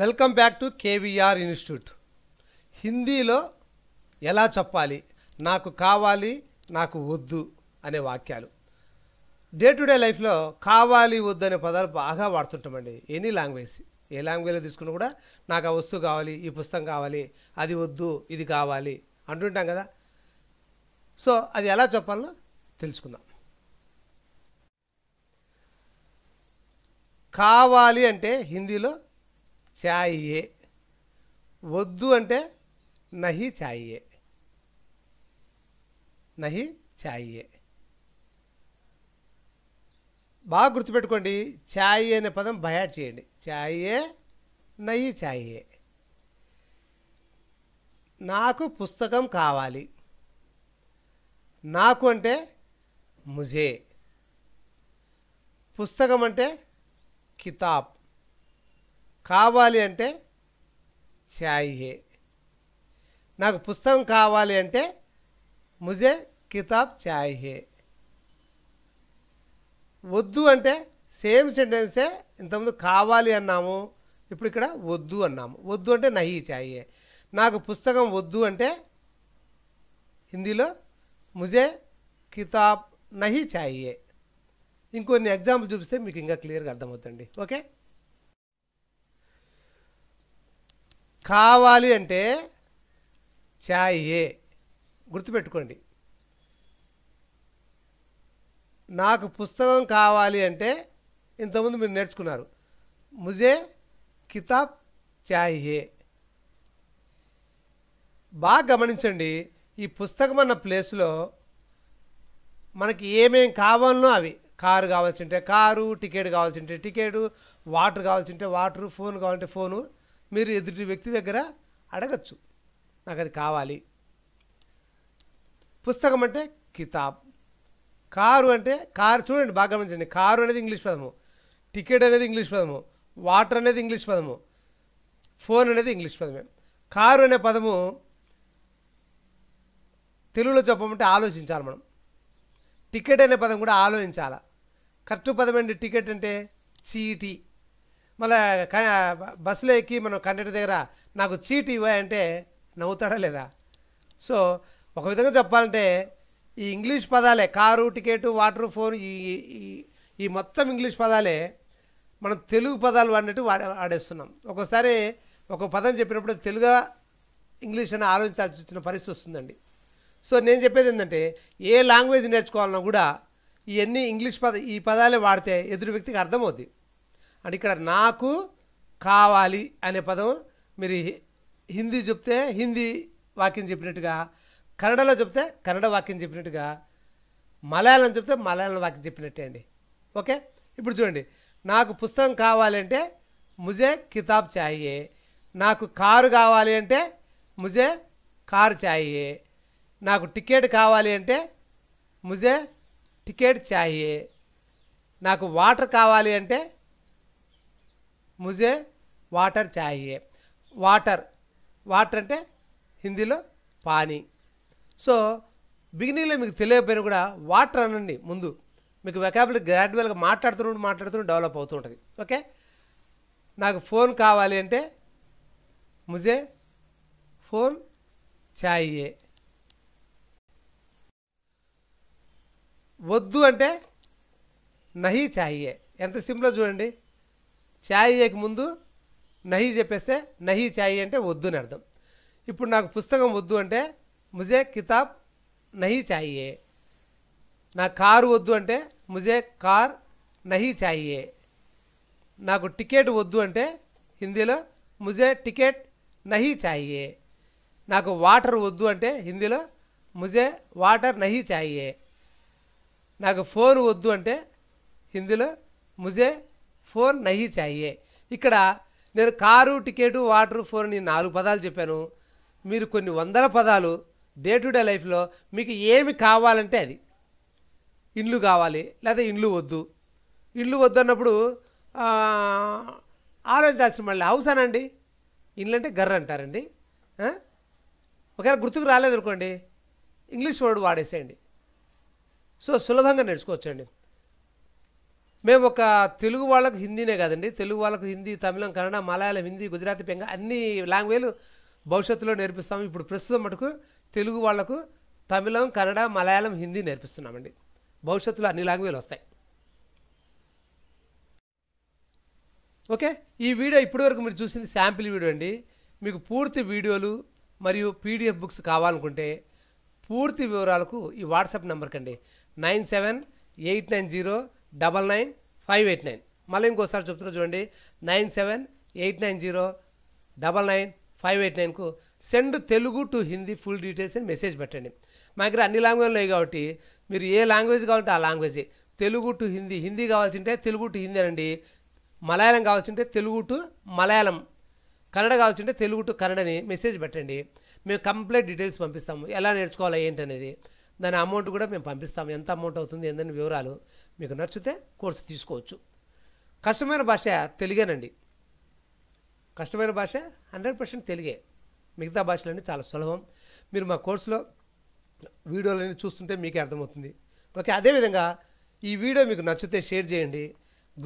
Welcome back to KVR institute హిందీలో ఎలా చెప్పాలి నాకు కావాలి నాకు వద్దు అనే వాక్యాలు డే టు డే లైఫ్లో కావాలి వద్దు అనే పదాలు బాగా వాడుతుంటామండి ఎనీ లాంగ్వేజ్ ఏ లాంగ్వేజ్లో తీసుకున్నా కూడా నాకు ఆ వస్తువు కావాలి ఈ పుస్తకం కావాలి అది వద్దు ఇది కావాలి అంటుంటాం కదా సో అది ఎలా చెప్పాలో తెలుసుకుందాం కావాలి అంటే హిందీలో చాయే వద్దు అంటే నహి చాయే నహి చాయే బాగా గుర్తుపెట్టుకోండి ఛాయి అనే పదం బయాట్ చేయండి ఛాయే నహి ఛాయే నాకు పుస్తకం కావాలి నాకు అంటే ముజే పుస్తకం అంటే కితాబ్ కావాలి అంటే షాయిహే నాకు పుస్తకం కావాలి అంటే ముజే కితాబ్ చాయిహే వద్దు అంటే సేమ్ సెంటెన్సే ఇంతకుముందు కావాలి అన్నాము ఇప్పుడు ఇక్కడ వద్దు అన్నాము వద్దు అంటే నహి చాయే నాకు పుస్తకం వద్దు అంటే హిందీలో ముజే కితాబ్ నహి చాయే ఇంకొన్ని ఎగ్జాంపుల్ చూపిస్తే మీకు ఇంకా క్లియర్గా అర్థమవుతుంది ఓకే కావాలి అంటే ఛాయే గుర్తుపెట్టుకోండి నాకు పుస్తకం కావాలి అంటే ఇంతకుముందు మీరు నేర్చుకున్నారు ముజే కితాబ్ ఛాయే బాగా గమనించండి ఈ పుస్తకం అన్న ప్లేస్లో మనకి ఏమేం కావాలనో అవి కారు ఉంటే కారు టికెట్ ఉంటే టికెట్ వాటర్ ఉంటే వాటర్ ఫోన్ కావాలంటే ఫోను మీరు ఎదుటి వ్యక్తి దగ్గర అడగచ్చు నాకు అది కావాలి పుస్తకం అంటే కితాబ్ కారు అంటే కారు చూడండి బాగా గమనించండి కారు అనేది ఇంగ్లీష్ పదము టికెట్ అనేది ఇంగ్లీష్ పదము వాటర్ అనేది ఇంగ్లీష్ పదము ఫోన్ అనేది ఇంగ్లీష్ పదమే కారు అనే పదము తెలుగులో చెప్పమంటే ఆలోచించాలి మనం టికెట్ అనే పదం కూడా ఆలోచించాలి కరెక్ట్ పదం అండి టికెట్ అంటే చీటీ మళ్ళీ బస్సులో ఎక్కి మనం కండక్టర్ దగ్గర నాకు చీట్ ఇవ్వాయంటే నవ్వుతాడా లేదా సో ఒక విధంగా చెప్పాలంటే ఈ ఇంగ్లీష్ పదాలే కారు టికెట్ వాటర్ ఫోన్ ఈ ఈ మొత్తం ఇంగ్లీష్ పదాలే మనం తెలుగు పదాలు వాడినట్టు వాడే ఆడేస్తున్నాం ఒక్కోసారి ఒక పదం చెప్పినప్పుడు తెలుగు ఇంగ్లీష్ అని ఆలోచించాల్సి వచ్చిన పరిస్థితి వస్తుందండి సో నేను చెప్పేది ఏంటంటే ఏ లాంగ్వేజ్ నేర్చుకోవాలన్నా కూడా ఇవన్నీ ఇంగ్లీష్ పద ఈ పదాలే వాడితే ఎదురు వ్యక్తికి అర్థమవుద్ది అంటే ఇక్కడ నాకు కావాలి అనే పదం మీరు హిందీ చెప్తే హిందీ వాక్యం చెప్పినట్టుగా కన్నడలో చెప్తే కన్నడ వాక్యం చెప్పినట్టుగా మలయాళం చెప్తే మలయాళం వాక్యం చెప్పినట్టే అండి ఓకే ఇప్పుడు చూడండి నాకు పుస్తకం కావాలంటే ముజే కితాబ్ ఛాయే నాకు కారు కావాలి అంటే ముజే కారు ఛాయే నాకు టికెట్ కావాలి అంటే ముజే టికెట్ ఛాయే నాకు వాటర్ కావాలి అంటే ముజే వాటర్ చాయే వాటర్ వాటర్ అంటే హిందీలో పానీ సో బిగినింగ్లో మీకు తెలియకపోయినా కూడా వాటర్ అనండి ముందు మీకు వెకాబులరీ గ్రాడ్యువల్గా మాట్లాడుతున్నప్పుడు మాట్లాడుతున్నాడు డెవలప్ అవుతూ ఉంటుంది ఓకే నాకు ఫోన్ కావాలి అంటే ముజే ఫోన్ చాయే వద్దు అంటే నహి చాయే ఎంత సింపుల్ చూడండి ఛాయ్ చేయక ముందు నహి చెప్పేస్తే నహి ఛాయ్ అంటే వద్దు అని అర్థం ఇప్పుడు నాకు పుస్తకం వద్దు అంటే ముజే కితాబ్ నహి ఛాయే నా కారు వద్దు అంటే ముజే కార్ నహి ఛాయే నాకు టికెట్ వద్దు అంటే హిందీలో ముజే టికెట్ నహి ఛాయే నాకు వాటర్ వద్దు అంటే హిందీలో ముజే వాటర్ నహి ఛాయే నాకు ఫోన్ వద్దు అంటే హిందీలో ముజే ఫోన్ నహి చాయే ఇక్కడ నేను కారు టికెట్ వాటర్ ఫోన్ నేను నాలుగు పదాలు చెప్పాను మీరు కొన్ని వందల పదాలు డే టు డే లైఫ్లో మీకు ఏమి కావాలంటే అది ఇండ్లు కావాలి లేదా ఇండ్లు వద్దు ఇండ్లు వద్దు అన్నప్పుడు ఆలోచించాల్సిన మళ్ళీ హౌస్ అనండి ఇండ్లు అంటే గర్ర అంటారండి ఒకవేళ గుర్తుకు రాలేదు అనుకోండి ఇంగ్లీష్ వర్డ్ వాడేసేయండి సో సులభంగా నేర్చుకోవచ్చండి మేము ఒక తెలుగు వాళ్ళకు హిందీనే కదండి తెలుగు వాళ్ళకు హిందీ తమిళం కన్నడ మలయాళం హిందీ గుజరాతీ పెంగా అన్ని లాంగ్వేజ్లు భవిష్యత్తులో నేర్పిస్తాము ఇప్పుడు ప్రస్తుతం మటుకు తెలుగు వాళ్లకు తమిళం కన్నడ మలయాళం హిందీ నేర్పిస్తున్నామండి భవిష్యత్తులో అన్ని లాంగ్వేజ్లు వస్తాయి ఓకే ఈ వీడియో ఇప్పటివరకు మీరు చూసింది శాంపిల్ వీడియో అండి మీకు పూర్తి వీడియోలు మరియు పీడిఎఫ్ బుక్స్ కావాలనుకుంటే పూర్తి వివరాలకు ఈ వాట్సాప్ నెంబర్కి అండి nine seven eight nine zero double nine five eight nine మళ్ళీ ఇంకోసారి చెప్తున్నా చూడండి nine seven eight nine zero double nine five eight నైన్కు send Telugu to Hindi full details అని మెసేజ్ పెట్టండి మా దగ్గర అన్ని లాంగ్వేజ్లు ఉన్నాయి కాబట్టి మీరు ఏ లాంగ్వేజ్ కావాలంటే ఆ లాంగ్వేజ్ తెలుగు టు హిందీ హిందీ కావాల్సి ఉంటే తెలుగు టు హిందీ అనండి మలయాళం కావాల్సి ఉంటే తెలుగు టు మలయాళం కన్నడ కావాల్సి ఉంటే తెలుగు టు కన్నడని మెసేజ్ పెట్టండి మేము కంప్లీట్ డీటెయిల్స్ పంపిస్తాము ఎలా నేర్చుకోవాలి ఏంటనేది దాని అమౌంట్ కూడా మేము పంపిస్తాము ఎంత అమౌంట్ అవుతుంది ఏంటని వివరాలు మీకు నచ్చితే కోర్సు తీసుకోవచ్చు కష్టమైన భాష తెలుగేనండి కష్టమైన భాష హండ్రెడ్ పర్సెంట్ తెలుగే మిగతా భాషలన్నీ చాలా సులభం మీరు మా కోర్సులో వీడియోలన్నీ చూస్తుంటే మీకే అర్థమవుతుంది ఓకే అదేవిధంగా ఈ వీడియో మీకు నచ్చితే షేర్ చేయండి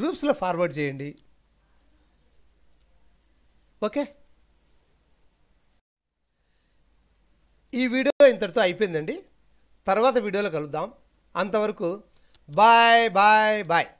గ్రూప్స్లో ఫార్వర్డ్ చేయండి ఓకే ఈ వీడియో ఇంతటితో అయిపోయిందండి తర్వాత వీడియోలో కలుద్దాం అంతవరకు Bye, bye, bye.